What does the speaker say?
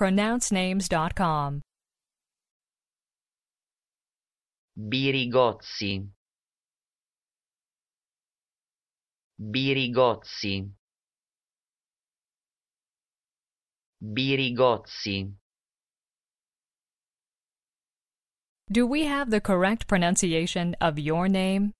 pronouncenames.com. Birigozzi Birigozzi Birigozzi Do we have the correct pronunciation of your name?